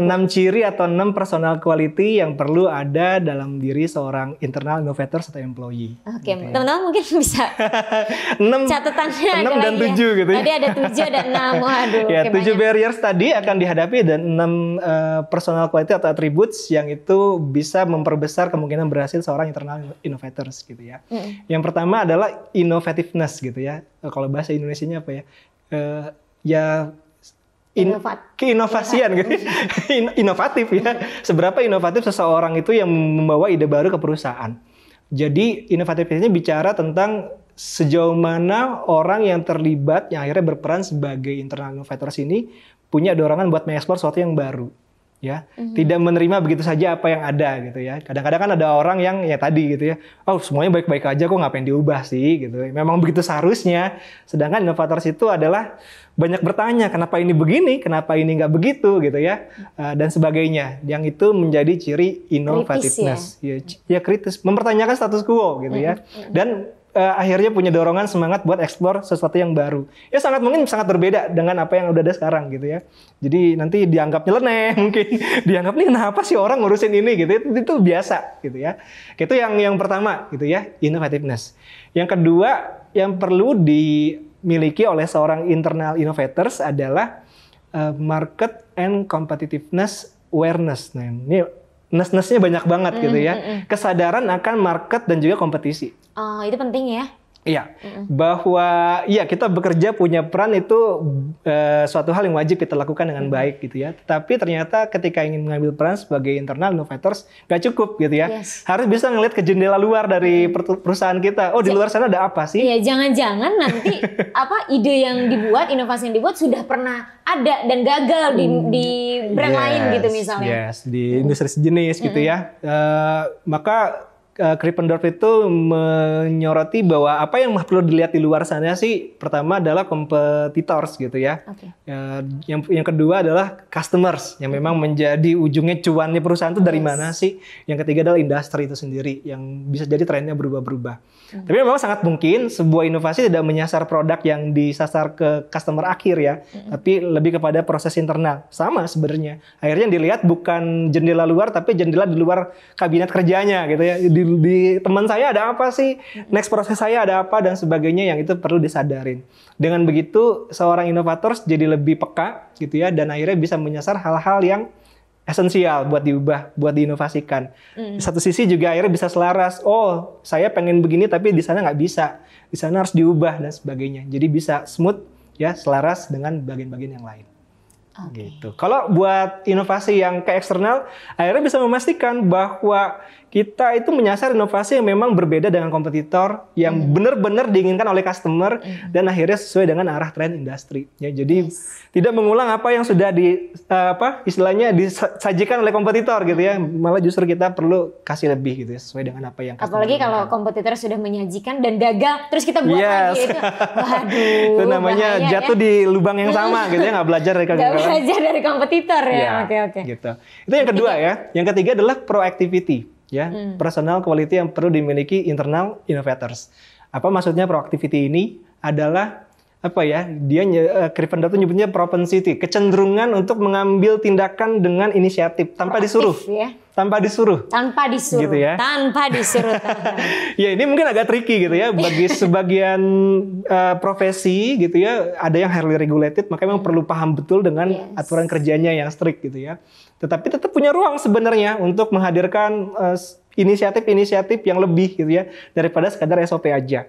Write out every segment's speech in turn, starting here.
enam ciri atau enam personal quality yang perlu ada dalam diri seorang internal innovator atau employee. Oke, okay. Gitu ya. teman-teman okay. mungkin bisa enam catatannya enam dan ya. tujuh gitu ya. gitu. Tadi ada tujuh dan enam, waduh. Ya tujuh barriers tadi akan dihadapi dan enam uh, personal quality atau attributes yang itu bisa memperbesar kemungkinan berhasil seorang internal innovators gitu ya. Mm. Yang pertama adalah innovativeness gitu ya. Kalau bahasa Indonesia-nya apa ya? Uh, ya in, keinovasian gitu. in, inovatif ya. Seberapa inovatif seseorang itu yang membawa ide baru ke perusahaan. Jadi inovatifnya bicara tentang sejauh mana orang yang terlibat yang akhirnya berperan sebagai internal innovators ini punya dorongan buat mengeksplor sesuatu yang baru ya mm-hmm. tidak menerima begitu saja apa yang ada gitu ya kadang-kadang kan ada orang yang ya tadi gitu ya oh semuanya baik-baik aja kok ngapain diubah sih gitu memang begitu seharusnya sedangkan inovator itu adalah banyak bertanya kenapa ini begini kenapa ini nggak begitu gitu ya eh, dan sebagainya yang itu menjadi ciri inovativeness kritis ya? Ya, ya kritis mempertanyakan status quo gitu mm-hmm. ya mhm, mhm. dan uh, akhirnya punya dorongan semangat buat eksplor sesuatu yang baru. Ya sangat mungkin sangat berbeda dengan apa yang udah ada sekarang gitu ya. Jadi nanti dianggap nyeleneh mungkin, dianggap nih kenapa sih orang ngurusin ini gitu. Itu, itu biasa gitu ya. Itu yang yang pertama gitu ya, innovativeness. Yang kedua yang perlu dimiliki oleh seorang internal innovators adalah uh, market and competitiveness awareness. Nah, ini nes-nesnya banyak banget mm, gitu ya. Kesadaran akan market dan juga kompetisi. Oh, itu penting ya. Iya, mm bahwa ya kita bekerja punya peran itu e, suatu hal yang wajib kita lakukan dengan mm baik gitu ya. Tapi ternyata ketika ingin mengambil peran sebagai internal innovators gak cukup gitu ya. Yes. Harus bisa ngeliat ke jendela luar dari perusahaan kita. Oh di luar sana ada apa sih? Iya, jangan-jangan nanti apa ide yang dibuat, inovasi yang dibuat sudah pernah ada dan gagal di, mm. di brand yes, lain gitu misalnya. Yes, di industri sejenis mm gitu ya. E, maka Eh, Krippendorf itu menyoroti bahwa apa yang perlu dilihat di luar sana sih pertama adalah competitors gitu ya. Okay. Ya, yang yang kedua adalah customers yang memang menjadi ujungnya cuannya perusahaan itu dari yes. mana sih? Yang ketiga adalah industri itu sendiri yang bisa jadi trennya berubah-berubah. Hmm. Tapi memang sangat mungkin sebuah inovasi tidak menyasar produk yang disasar ke customer akhir ya, hmm. tapi lebih kepada proses internal. Sama sebenarnya. Akhirnya yang dilihat bukan jendela luar tapi jendela di luar kabinet kerjanya gitu ya. Di di teman saya ada apa sih, next proses saya ada apa dan sebagainya yang itu perlu disadarin. Dengan begitu seorang inovator jadi lebih peka gitu ya dan akhirnya bisa menyasar hal-hal yang esensial buat diubah, buat diinovasikan. Mm. Di satu sisi juga akhirnya bisa selaras. Oh, saya pengen begini tapi di sana nggak bisa, di sana harus diubah dan sebagainya. Jadi bisa smooth ya selaras dengan bagian-bagian yang lain. Okay. gitu. Kalau buat inovasi yang ke eksternal, akhirnya bisa memastikan bahwa kita itu menyasar inovasi yang memang berbeda dengan kompetitor yang hmm. benar-benar diinginkan oleh customer hmm. dan akhirnya sesuai dengan arah tren industri. Ya, jadi yes. tidak mengulang apa yang sudah di eh, apa istilahnya disajikan oleh kompetitor gitu ya. Hmm. Malah justru kita perlu kasih lebih gitu ya sesuai dengan apa yang customer Apalagi ingin. kalau kompetitor sudah menyajikan dan gagal terus kita buat yes. lagi itu. Waduh. itu namanya bahaya, ya. jatuh ya? di lubang yang sama gitu ya nggak belajar dari kompetitor. Gak belajar dari kompetitor ya. Iya, oke ya, oke. Okay, okay. Gitu. Itu yang kedua ya. Yang ketiga adalah proactivity ya hmm. personal quality yang perlu dimiliki internal innovators. Apa maksudnya proactivity ini adalah apa ya dia uh, Gryffindor tuh nyebutnya propensity kecenderungan untuk mengambil tindakan dengan inisiatif tanpa Proaktif, disuruh ya. tanpa disuruh tanpa disuruh gitu ya tanpa disuruh ya ini mungkin agak tricky gitu ya bagi sebagian uh, profesi gitu ya ada yang highly regulated makanya memang perlu paham betul dengan yes. aturan kerjanya yang strict gitu ya tetapi tetap punya ruang sebenarnya untuk menghadirkan inisiatif eh, inisiatif-inisiatif yang lebih gitu ya daripada sekadar SOP aja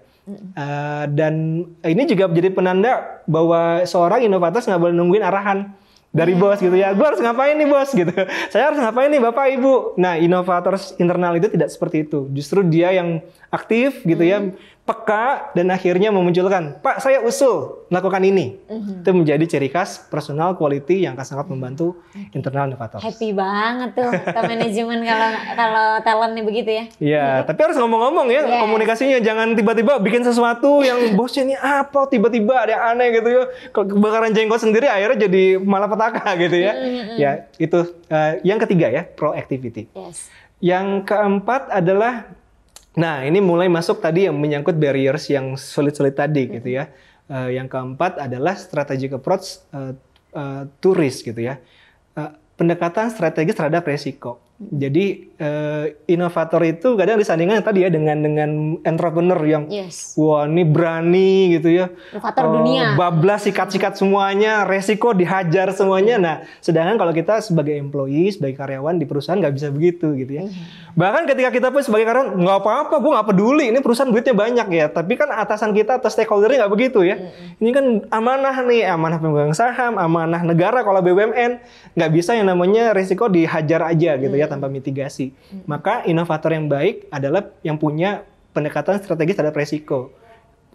Uh, dan ini juga menjadi penanda bahwa seorang inovator nggak boleh nungguin arahan dari iya. bos gitu ya. Gue harus ngapain nih bos gitu. Saya harus ngapain nih bapak ibu. Nah inovator internal itu tidak seperti itu. Justru dia yang aktif gitu mm. ya peka dan akhirnya memunculkan, Pak saya usul melakukan ini. Mm-hmm. Itu menjadi ciri khas personal quality yang akan sangat membantu internal innovator. Happy banget tuh top manajemen kalau kalau talentnya begitu ya. Iya, iya, tapi harus ngomong-ngomong ya yes. Iya. komunikasinya. Jangan tiba-tiba bikin sesuatu yang bosnya ini apa tiba-tiba ada yang aneh gitu ya. Kebakaran jenggot sendiri akhirnya jadi malapetaka gitu ya. Mm-hmm. Ya itu uh, yang ketiga ya proactivity. Yes. Yang keempat adalah Nah, ini mulai masuk tadi yang menyangkut barriers yang sulit-sulit tadi gitu ya. Uh, yang keempat adalah strategic approach uh, uh, to gitu ya. Uh, pendekatan strategis terhadap resiko. Jadi uh, inovator itu kadang disandingkan tadi ya dengan dengan entrepreneur yang yes. wah ini berani gitu ya. Inovator uh, dunia. Bablas sikat-sikat semuanya, resiko dihajar semuanya. Nah, sedangkan kalau kita sebagai employee, sebagai karyawan di perusahaan nggak bisa begitu gitu ya. Iya. Bahkan ketika kita pun sebagai karyawan nggak apa-apa, gue nggak peduli. Ini perusahaan duitnya banyak ya, tapi kan atasan kita atau stakeholdernya nggak begitu ya. Ini kan amanah nih, amanah pemegang saham, amanah negara kalau BUMN nggak bisa yang namanya resiko dihajar aja gitu ya tanpa hmm. mitigasi. Hmm. Maka inovator yang baik adalah yang punya pendekatan strategis terhadap resiko.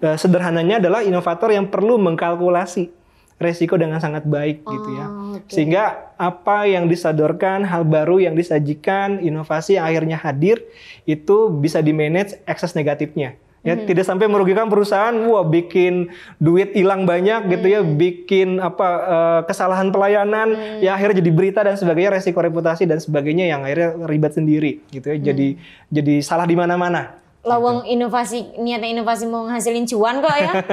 Eh, sederhananya adalah inovator yang perlu mengkalkulasi resiko dengan sangat baik gitu ya. Oh, Sehingga apa yang disadorkan, hal baru yang disajikan, inovasi yang akhirnya hadir itu bisa di-manage ekses negatifnya ya hmm. tidak sampai merugikan perusahaan wah bikin duit hilang banyak hmm. gitu ya hmm. bikin apa uh, kesalahan pelayanan hmm. ya akhirnya jadi berita dan sebagainya resiko reputasi dan sebagainya yang akhirnya ribet sendiri gitu ya hmm. jadi jadi salah di mana-mana lawang gitu. inovasi niatnya inovasi mau ngasilin cuan kok ya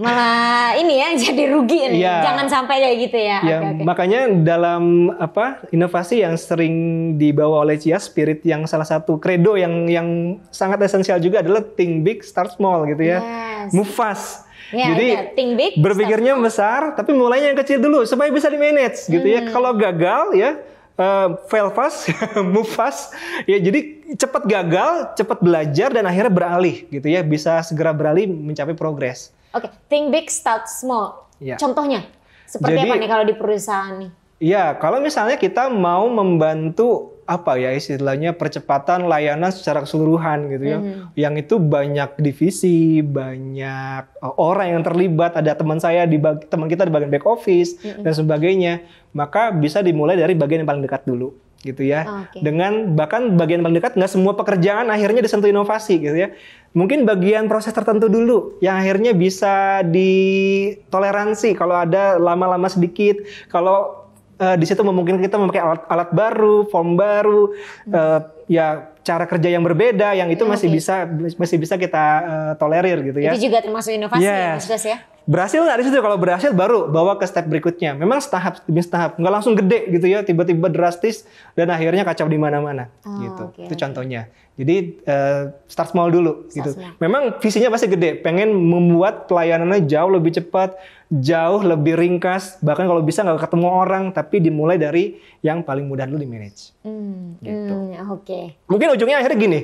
malah ini ya jadi rugi ini. Ya. Jangan sampai kayak gitu ya. ya okay, okay. Makanya dalam apa inovasi yang sering dibawa oleh Cia Spirit yang salah satu kredo yang yang sangat esensial juga adalah think big start small gitu ya. Yes. Move fast. Ya, Jadi ya. think big, berpikirnya start besar tapi mulainya yang kecil dulu supaya bisa di manage gitu ya. Hmm. Kalau gagal ya Uh, fail fast, move fast, ya jadi cepat gagal, cepat belajar dan akhirnya beralih gitu ya bisa segera beralih mencapai progres. Oke, okay. think big, start small. Ya. Contohnya, seperti Jadi, apa nih kalau di perusahaan nih? Iya, kalau misalnya kita mau membantu apa ya istilahnya percepatan layanan secara keseluruhan gitu ya. Mm-hmm. Yang itu banyak divisi, banyak eh, orang yang terlibat, ada teman saya di teman kita di bagian back office mm -hmm. dan sebagainya. Maka bisa dimulai dari bagian yang paling dekat dulu gitu ya. Okay. Dengan bahkan bagian paling dekat nggak semua pekerjaan akhirnya disentuh inovasi gitu ya. Mungkin bagian proses tertentu dulu yang akhirnya bisa ditoleransi kalau ada lama-lama sedikit, kalau uh, di situ memungkinkan kita memakai alat-alat baru, form baru, hmm. uh, ya cara kerja yang berbeda yang itu ya, masih bisa masih bisa kita uh, tolerir gitu ya. Itu juga termasuk inovasi ya, yes. ya, ya. Berhasil nggak di situ kalau berhasil baru bawa ke step berikutnya. Memang setahap demi setahap, nggak langsung gede gitu ya, tiba-tiba drastis dan akhirnya kacau di mana-mana oh, gitu. Okay, itu contohnya. Jadi uh, start small dulu start gitu. Small. Memang visinya pasti gede, pengen membuat pelayanannya jauh lebih cepat, jauh lebih ringkas, bahkan kalau bisa nggak ketemu orang tapi dimulai dari yang paling mudah dulu di manage. Hmm, gitu. Hmm, Oke. Okay. Mungkin ujungnya akhirnya gini,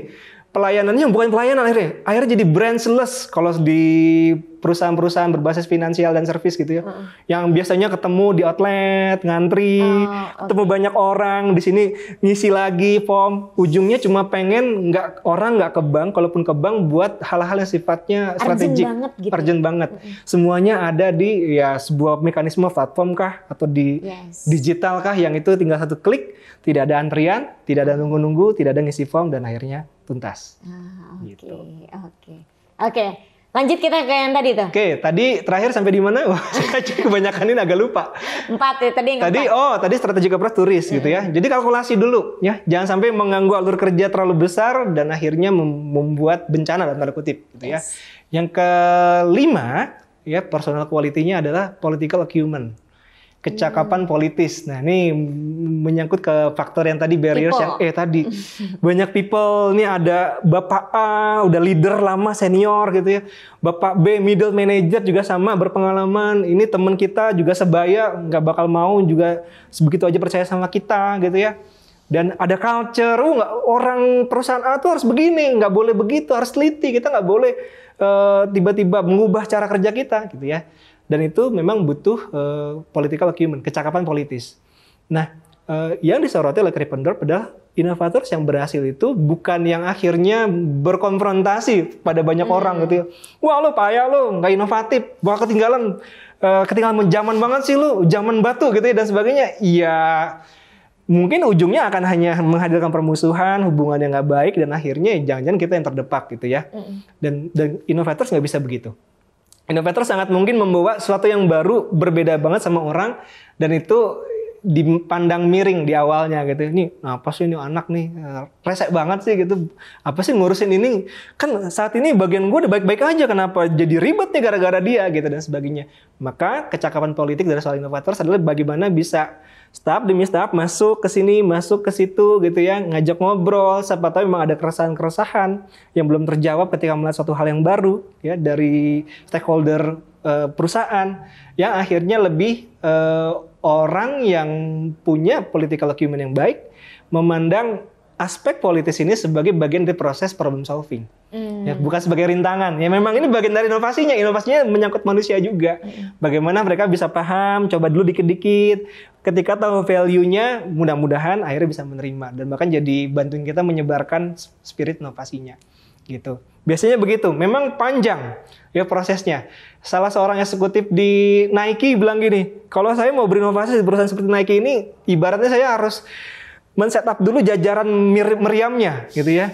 pelayanannya bukan pelayanan akhirnya akhirnya jadi branchless kalau di perusahaan-perusahaan berbasis finansial dan service gitu ya uh. -uh. yang biasanya ketemu di outlet ngantri uh, oh, okay. ketemu banyak orang di sini ngisi lagi form ujungnya cuma pengen nggak orang nggak ke bank kalaupun ke bank buat hal-hal yang sifatnya strategik urgent banget, gitu. urgent banget. Uh -uh. semuanya ada di ya sebuah mekanisme platform kah atau di yes. digital kah yang itu tinggal satu klik tidak ada antrian tidak ada nunggu-nunggu tidak ada ngisi form dan akhirnya tuntas. Ah, oke. Okay, gitu. Oke. Okay. Oke. Okay. Lanjut kita ke yang tadi tuh. Oke, okay, tadi terakhir sampai di mana? saya kebanyakan ini agak lupa. Empat ya tadi. Tadi empat. oh tadi strategi kepres turis gitu ya. Hmm. Jadi kalkulasi dulu ya, jangan sampai mengganggu alur kerja terlalu besar dan akhirnya membuat bencana dalam tanda kutip gitu ya. yes. ya. Yang kelima ya personal quality-nya adalah political acumen kecakapan hmm. politis. Nah, ini menyangkut ke faktor yang tadi barriers people. yang eh tadi. Banyak people ini ada Bapak A udah leader lama senior gitu ya. Bapak B middle manager juga sama berpengalaman. Ini teman kita juga sebaya nggak bakal mau juga sebegitu aja percaya sama kita gitu ya. Dan ada culture, oh, gak, orang perusahaan A tuh harus begini, nggak boleh begitu, harus teliti. Kita nggak boleh eh, tiba-tiba uh, tiba -tiba mengubah cara kerja kita gitu ya dan itu memang butuh uh, political acumen, kecakapan politis. Nah, uh, yang disoroti oleh Krippendor adalah inovator yang berhasil itu bukan yang akhirnya berkonfrontasi pada banyak hmm. orang gitu ya. Wah lo payah lo, nggak inovatif, wah ketinggalan, uh, ketinggalan zaman banget sih lo, zaman batu gitu ya dan sebagainya. Iya, mungkin ujungnya akan hanya menghadirkan permusuhan, hubungan yang nggak baik dan akhirnya jangan-jangan kita yang terdepak gitu ya. Mm. Dan dan inovator nggak bisa begitu. Innovator sangat mungkin membawa sesuatu yang baru, berbeda banget sama orang, dan itu dipandang miring di awalnya gitu. Ini apa sih ini anak nih? Resek banget sih gitu. Apa sih ngurusin ini? Kan saat ini bagian gue udah baik-baik aja kenapa jadi ribet nih gara-gara dia gitu dan sebagainya. Maka kecakapan politik dari soal inovator adalah bagaimana bisa Staff demi staff masuk ke sini, masuk ke situ gitu ya, ngajak ngobrol, siapa tahu memang ada keresahan-keresahan yang belum terjawab ketika melihat suatu hal yang baru ya dari stakeholder uh, perusahaan yang akhirnya lebih uh, orang yang punya political acumen yang baik memandang aspek politis ini sebagai bagian dari proses problem solving. Ya, hmm. Ya, bukan sebagai rintangan. Ya memang ini bagian dari inovasinya. Inovasinya menyangkut manusia juga. Hmm. Bagaimana mereka bisa paham, coba dulu dikit-dikit. Ketika tahu value-nya, mudah-mudahan akhirnya bisa menerima dan bahkan jadi bantuin kita menyebarkan spirit inovasinya. Gitu. Biasanya begitu. Memang panjang ya prosesnya. Salah seorang eksekutif di Nike bilang gini, "Kalau saya mau berinovasi di perusahaan seperti Nike ini, ibaratnya saya harus men-setup dulu jajaran meriamnya gitu ya."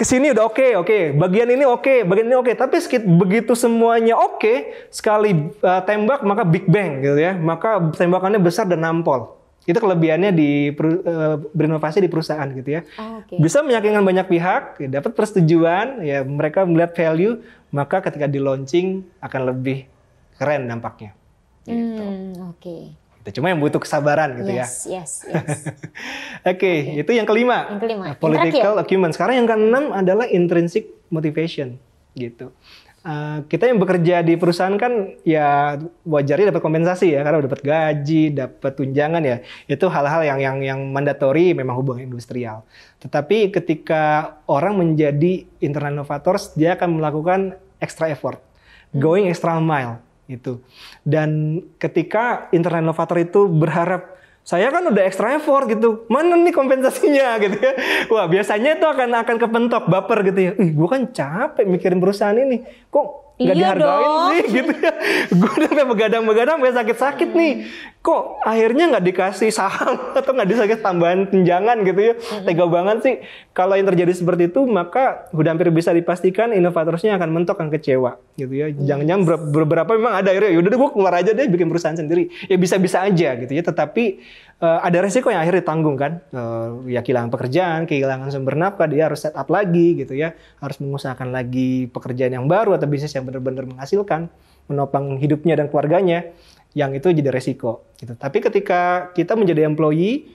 ke sini udah oke okay, oke okay. bagian ini oke okay, bagian ini oke okay. tapi sekit, begitu semuanya oke okay, sekali uh, tembak maka big bang gitu ya maka tembakannya besar dan nampol itu kelebihannya di uh, berinovasi di perusahaan gitu ya oh, okay. bisa meyakinkan banyak pihak ya, dapat persetujuan ya mereka melihat value maka ketika di launching akan lebih keren dampaknya hmm, gitu. hmm, oke okay. Gitu. Cuma yang butuh kesabaran gitu yes, ya. Yes, yes, Oke, okay, okay. itu yang kelima. Yang kelima. Nah, political achievement. acumen. Sekarang yang keenam adalah intrinsic motivation gitu. Uh, kita yang bekerja di perusahaan kan ya wajarnya dapat kompensasi ya karena dapat gaji, dapat tunjangan ya. Itu hal-hal yang yang yang mandatori memang hubungan industrial. Tetapi ketika orang menjadi internal innovators, dia akan melakukan extra effort, hmm. going extra mile itu Dan ketika internal innovator itu berharap saya kan udah effort gitu, mana nih kompensasinya gitu ya. Wah biasanya itu akan akan kepentok baper gitu ya. Ih gue kan capek mikirin perusahaan ini, kok nggak iya dihargain dong. sih gitu ya. Gue udah begadang-begadang, sampai sakit-sakit hmm. nih kok akhirnya nggak dikasih saham atau nggak dikasih tambahan tunjangan gitu ya tega banget sih kalau yang terjadi seperti itu maka udah hampir bisa dipastikan inovatornya akan mentok akan kecewa gitu ya jangan-jangan yes. beberapa memang ada akhirnya yaudah deh gue keluar aja deh bikin perusahaan sendiri ya bisa-bisa aja gitu ya tetapi uh, ada resiko yang akhirnya ditanggung kan uh, ya kehilangan pekerjaan kehilangan sumber nafkah dia harus set up lagi gitu ya harus mengusahakan lagi pekerjaan yang baru atau bisnis yang benar-benar menghasilkan menopang hidupnya dan keluarganya yang itu jadi resiko gitu. Tapi ketika kita menjadi employee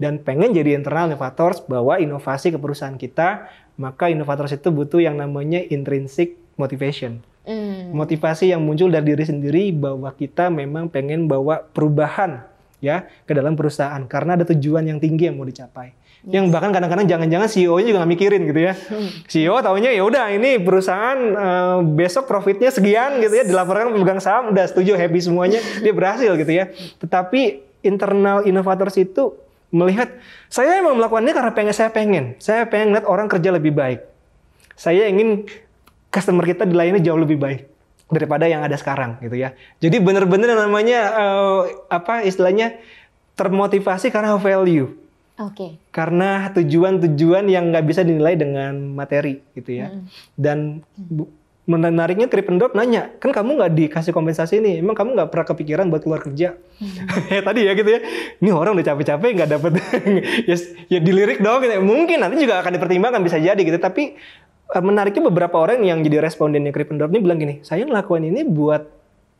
dan pengen jadi internal innovators bawa inovasi ke perusahaan kita, maka innovators itu butuh yang namanya intrinsic motivation. Mm. Motivasi yang muncul dari diri sendiri bahwa kita memang pengen bawa perubahan ya ke dalam perusahaan karena ada tujuan yang tinggi yang mau dicapai. Yang bahkan kadang-kadang jangan-jangan CEO-nya juga nggak mikirin gitu ya. Hmm. CEO tahunya ya udah ini perusahaan uh, besok profitnya sekian gitu ya dilaporkan pemegang saham udah setuju happy semuanya dia berhasil gitu ya. Tetapi internal innovators itu melihat saya emang melakukannya karena pengen saya pengen. Saya pengen lihat orang kerja lebih baik. Saya ingin customer kita dilayani jauh lebih baik daripada yang ada sekarang gitu ya. Jadi benar-benar namanya uh, apa istilahnya termotivasi karena value Oke. Okay. Karena tujuan-tujuan yang nggak bisa dinilai dengan materi gitu ya. Hmm. Dan menariknya Kripendorp nanya, kan kamu nggak dikasih kompensasi nih, emang kamu nggak pernah kepikiran buat keluar kerja? Hmm. ya tadi ya gitu ya, ini orang udah capek-capek nggak -capek, dapet, ya, ya dilirik dong, gitu. Ya. mungkin nanti juga akan dipertimbangkan bisa jadi gitu, tapi eh, menariknya beberapa orang yang jadi respondennya Kripendorp ini bilang gini, saya ngelakuin ini buat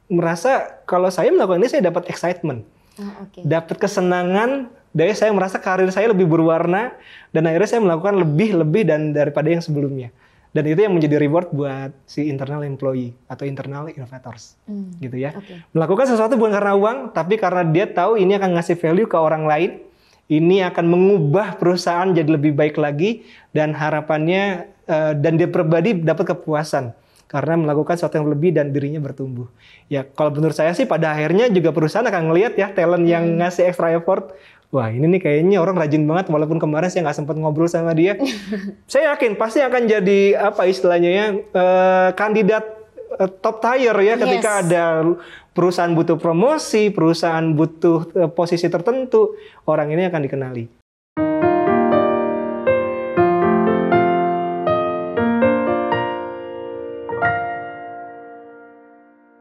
merasa kalau saya melakukan ini saya dapat excitement, oh, okay. dapat kesenangan dari saya merasa karir saya lebih berwarna dan akhirnya saya melakukan lebih lebih dan daripada yang sebelumnya dan itu yang menjadi reward buat si internal employee atau internal innovators hmm. gitu ya okay. melakukan sesuatu bukan karena uang tapi karena dia tahu ini akan ngasih value ke orang lain ini akan mengubah perusahaan jadi lebih baik lagi dan harapannya eh, dan dia pribadi dapat kepuasan karena melakukan sesuatu yang lebih dan dirinya bertumbuh. Ya kalau menurut saya sih pada akhirnya juga perusahaan akan ngelihat ya talent yang hmm. ngasih extra effort. Wah ini nih kayaknya orang rajin banget walaupun kemarin saya nggak sempat ngobrol sama dia. saya yakin pasti akan jadi apa istilahnya ya eh, kandidat eh, top tier ya ketika yes. ada perusahaan butuh promosi, perusahaan butuh eh, posisi tertentu, orang ini akan dikenali.